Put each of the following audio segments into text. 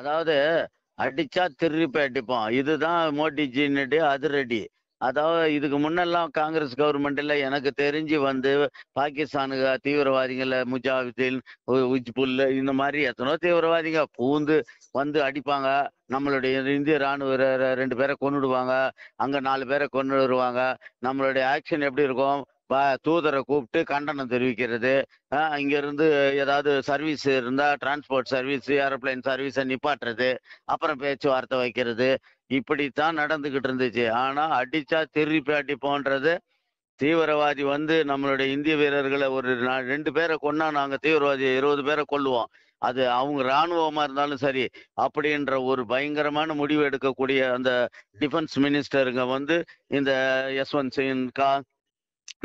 அதாவது அடிச்சா திருப்பி அடிப்போம் இதுதான் அது அதிரடி அதாவது இதுக்கு முன்னெல்லாம் காங்கிரஸ் கவர்மெண்ட்ல எனக்கு தெரிஞ்சு வந்து பாகிஸ்தானுக்கு தீவிரவாதிகள் முஜாஹிதீன் புல் இந்த மாதிரி எத்தனோ தீவிரவாதிங்க பூந்து வந்து அடிப்பாங்க நம்மளுடைய இந்திய ராணுவ ரெண்டு பேரை கொண்டுடுவாங்க அங்க நாலு பேரை கொண்டு வருவாங்க நம்மளுடைய ஆக்ஷன் எப்படி இருக்கும் தூதரை கூப்பிட்டு கண்டனம் தெரிவிக்கிறது இங்கிருந்து ஏதாவது சர்வீஸ் இருந்தால் டிரான்ஸ்போர்ட் சர்வீஸ் ஏரோப்ளைன் சர்வீஸை நிப்பாட்டுறது அப்புறம் பேச்சுவார்த்தை வைக்கிறது இப்படித்தான் நடந்துக்கிட்டு இருந்துச்சு ஆனால் அடித்தா திருப்பி அடிப்போன்றது தீவிரவாதி வந்து நம்மளுடைய இந்திய வீரர்களை ஒரு ரெண்டு பேரை கொன்னா நாங்கள் தீவிரவாதி இருபது பேரை கொள்ளுவோம் அது அவங்க இராணுவமா இருந்தாலும் சரி அப்படின்ற ஒரு பயங்கரமான முடிவு எடுக்கக்கூடிய அந்த டிஃபென்ஸ் மினிஸ்டருங்க வந்து இந்த யஸ்வந்த் சிங் கா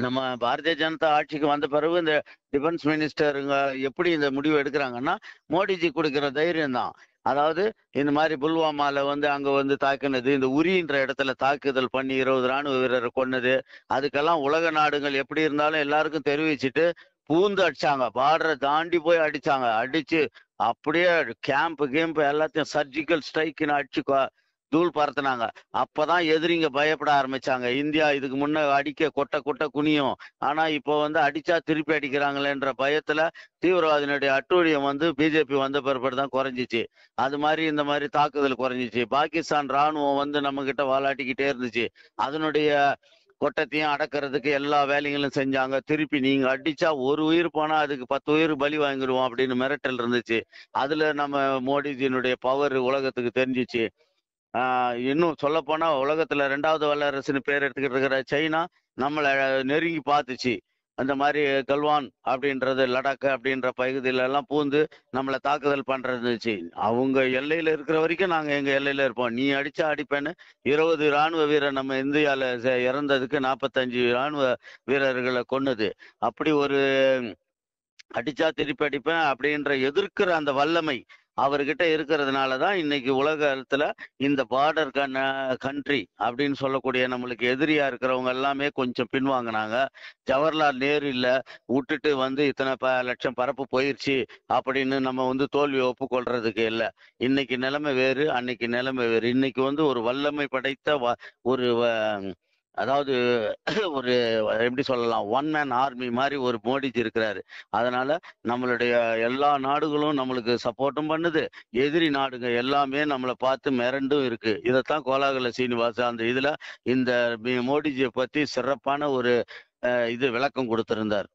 நம்ம பாரதிய ஜனதா ஆட்சிக்கு வந்த பிறகு இந்த டிஃபென்ஸ் மினிஸ்டருங்க எப்படி இந்த முடிவு எடுக்கிறாங்கன்னா மோடிஜி கொடுக்குற தைரியம் தான் அதாவது இந்த மாதிரி புல்வாமால வந்து அங்க வந்து தாக்கினது இந்த உரின்ற இடத்துல தாக்குதல் பண்ணி இருபது ராணுவ வீரரை கொன்னது அதுக்கெல்லாம் உலக நாடுகள் எப்படி இருந்தாலும் எல்லாருக்கும் தெரிவிச்சுட்டு பூந்து அடிச்சாங்க பார்டரை தாண்டி போய் அடிச்சாங்க அடிச்சு அப்படியே கேம்ப் கேம்ப் எல்லாத்தையும் சர்ஜிக்கல் ஸ்ட்ரைக்குன்னு அடிச்சு தூள் பரத்துனாங்க அப்பதான் எதிரிங்க பயப்பட ஆரம்பிச்சாங்க இந்தியா இதுக்கு முன்ன அடிக்க கொட்ட கொட்ட குனியும் ஆனா இப்போ வந்து அடிச்சா திருப்பி அடிக்கிறாங்களேன்ற பயத்துல தீவிரவாதினுடைய அட்டூழியம் வந்து பிஜேபி வந்த பிறப்பிற்கு தான் குறைஞ்சிச்சு அது மாதிரி இந்த மாதிரி தாக்குதல் குறைஞ்சிச்சு பாகிஸ்தான் ராணுவம் வந்து நம்ம கிட்ட வாலாட்டிக்கிட்டே இருந்துச்சு அதனுடைய கொட்டத்தையும் அடக்கிறதுக்கு எல்லா வேலைகளும் செஞ்சாங்க திருப்பி நீங்க அடிச்சா ஒரு உயிர் போனா அதுக்கு பத்து உயிர் பலி வாங்கிடுவோம் அப்படின்னு மிரட்டல் இருந்துச்சு அதுல நம்ம மோடிஜியினுடைய பவர் உலகத்துக்கு தெரிஞ்சிச்சு இன்னும் சொல்ல போனா உலகத்துல ரெண்டாவது வல்லரசுன்னு பேர் எடுத்துக்கிட்டு இருக்கிற சைனா நம்மளை நெருங்கி பார்த்துச்சு அந்த மாதிரி கல்வான் அப்படின்றது லடாக் அப்படின்ற பகுதியில எல்லாம் பூந்து நம்மளை தாக்குதல் பண்ணுறதுச்சு அவங்க எல்லையில இருக்கிற வரைக்கும் நாங்க எங்க எல்லையில இருப்போம் நீ அடிச்சா அடிப்பேன்னு இருபது இராணுவ வீரர் நம்ம இந்தியால இறந்ததுக்கு நாற்பத்தஞ்சு இராணுவ வீரர்களை கொன்னது அப்படி ஒரு அடிச்சா திருப்பி அடிப்பேன் அப்படின்ற எதிர்க்கிற அந்த வல்லமை அவர்கிட்ட இருக்கிறதுனால தான் இன்னைக்கு உலகத்தில் இந்த பார்டர் கண் கண்ட்ரி அப்படின்னு சொல்லக்கூடிய நம்மளுக்கு எதிரியா இருக்கிறவங்க எல்லாமே கொஞ்சம் பின்வாங்கினாங்க ஜவஹர்லால் நேரு இல்லை விட்டுட்டு வந்து இத்தனை ப லட்சம் பரப்பு போயிடுச்சு அப்படின்னு நம்ம வந்து தோல்வி ஒப்புக்கொள்றதுக்கு இல்லை இன்னைக்கு நிலைமை வேறு அன்னைக்கு நிலைமை வேறு இன்னைக்கு வந்து ஒரு வல்லமை படைத்த ஒரு அதாவது ஒரு எப்படி சொல்லலாம் ஒன் மேன் ஆர்மி மாதிரி ஒரு மோடிஜி இருக்கிறாரு அதனால நம்மளுடைய எல்லா நாடுகளும் நம்மளுக்கு சப்போர்ட்டும் பண்ணுது எதிரி நாடுங்க எல்லாமே நம்மளை பார்த்து மிரண்டும் இருக்கு இதைத்தான் கோலாகல சீனிவாச அந்த இதுல இந்த மோடிஜியை பத்தி சிறப்பான ஒரு இது விளக்கம் கொடுத்திருந்தார்